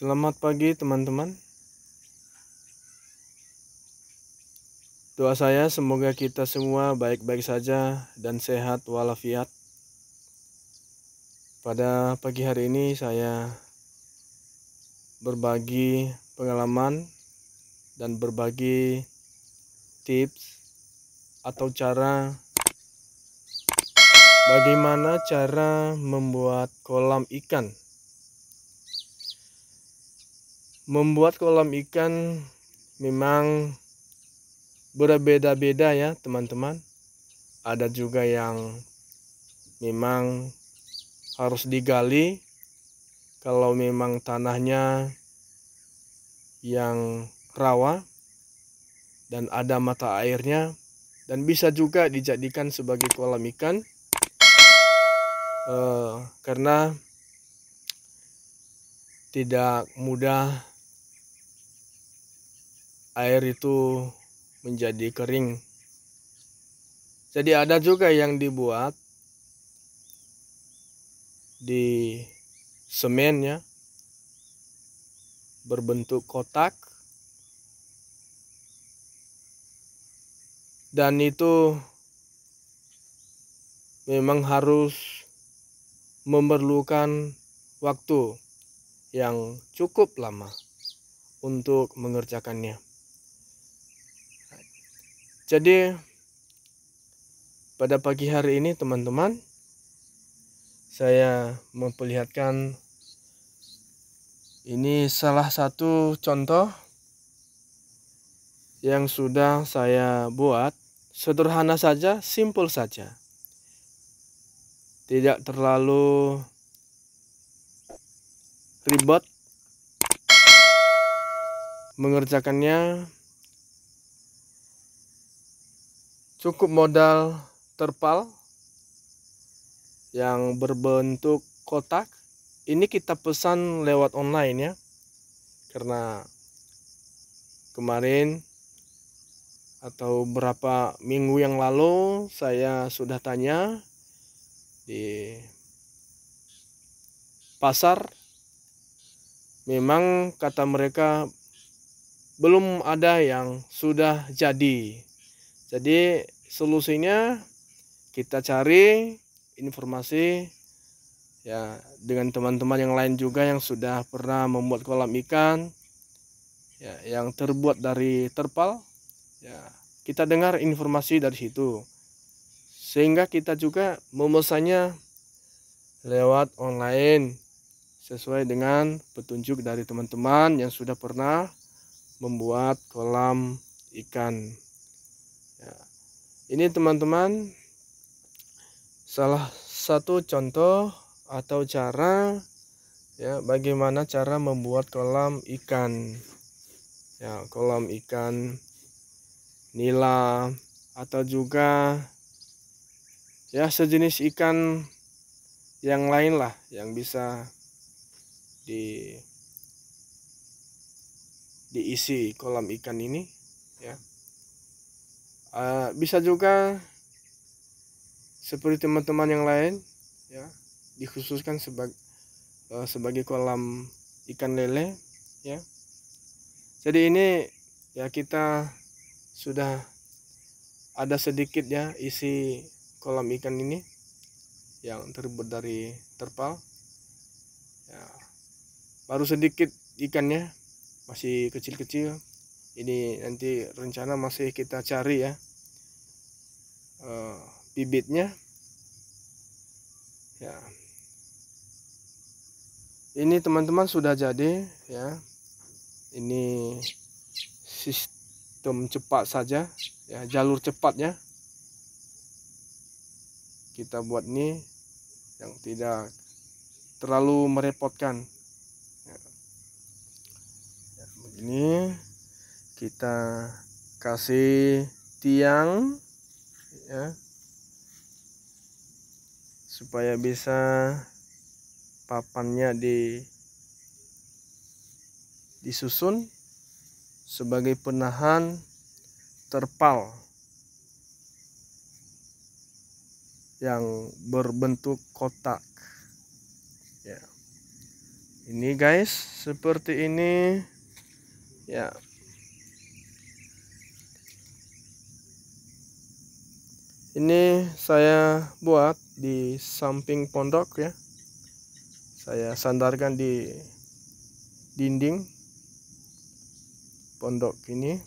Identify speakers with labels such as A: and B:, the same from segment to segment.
A: Selamat pagi teman-teman. Doa saya semoga kita semua baik-baik saja dan sehat walafiat. Pada pagi hari ini saya berbagi pengalaman dan berbagi tips atau cara bagaimana cara membuat kolam ikan membuat kolam ikan memang berbeda-beda ya teman-teman ada juga yang memang harus digali kalau memang tanahnya yang rawa dan ada mata airnya dan bisa juga dijadikan sebagai kolam ikan eh, karena tidak mudah air itu menjadi kering. Jadi ada juga yang dibuat di semennya berbentuk kotak dan itu memang harus memerlukan waktu yang cukup lama untuk mengerjakannya. Jadi pada pagi hari ini teman-teman saya memperlihatkan ini salah satu contoh yang sudah saya buat sederhana saja, simple saja. Tidak terlalu ribet mengerjakannya cukup modal terpal yang berbentuk kotak ini kita pesan lewat online ya karena kemarin atau berapa minggu yang lalu saya sudah tanya di pasar memang kata mereka belum ada yang sudah jadi jadi solusinya kita cari informasi ya dengan teman-teman yang lain juga yang sudah pernah membuat kolam ikan ya yang terbuat dari terpal ya kita dengar informasi dari situ sehingga kita juga memesannya lewat online sesuai dengan petunjuk dari teman-teman yang sudah pernah membuat kolam ikan ini teman-teman salah satu contoh atau cara ya bagaimana cara membuat kolam ikan ya kolam ikan nila atau juga ya sejenis ikan yang lain lah yang bisa di diisi kolam ikan ini ya uh, bisa juga seperti teman-teman yang lain ya dikhususkan sebagai uh, eh, sebagai kolam ikan lele ya jadi ini ya kita sudah ada sedikit ya isi kolam ikan ini yang terbuat dari terpal ya, baru sedikit ikannya masih kecil-kecil ini nanti rencana masih kita cari ya e, bibitnya ya ini teman-teman sudah jadi ya ini sistem cepat saja ya jalur cepatnya kita buat ini yang tidak terlalu merepotkan ya. Ya, begini kita kasih tiang ya supaya bisa papannya di disusun sebagai penahan terpal yang berbentuk kotak ya ini guys seperti ini ya ini saya buat di samping pondok ya saya sandarkan di dinding pondok ini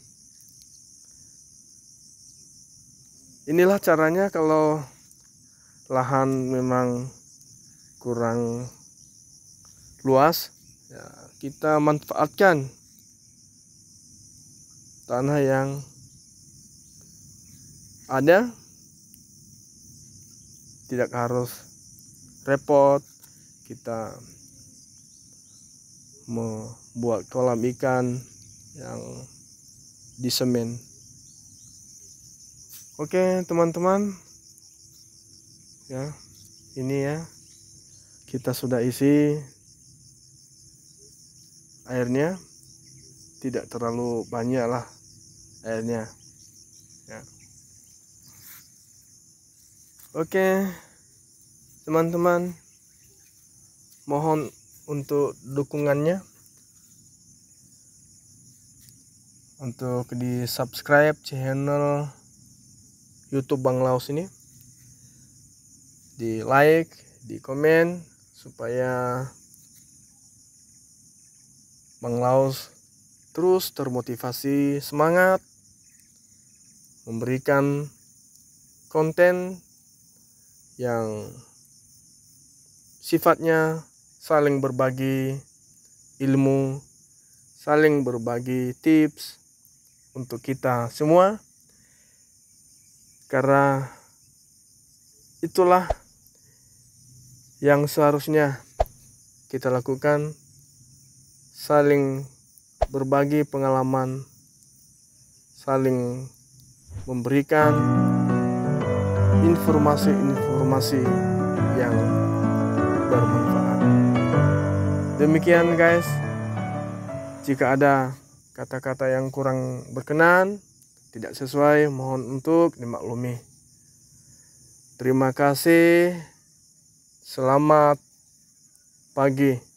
A: inilah caranya kalau lahan memang kurang luas ya, kita manfaatkan tanah yang ada tidak harus repot kita membuat kolam ikan yang di semen. Oke, teman-teman. Ya, ini ya. Kita sudah isi airnya. Tidak terlalu banyak lah airnya. Ya. Oke, teman-teman, mohon untuk dukungannya untuk di subscribe channel YouTube Bang Laos ini, di like, di komen supaya Bang Laos terus termotivasi semangat memberikan konten yang sifatnya saling berbagi ilmu, saling berbagi tips untuk kita semua. Karena itulah yang seharusnya kita lakukan saling berbagi pengalaman, saling memberikan informasi-informasi yang bermanfaat. Demikian guys, jika ada kata-kata yang kurang berkenan, tidak sesuai, mohon untuk dimaklumi. Terima kasih. Selamat pagi.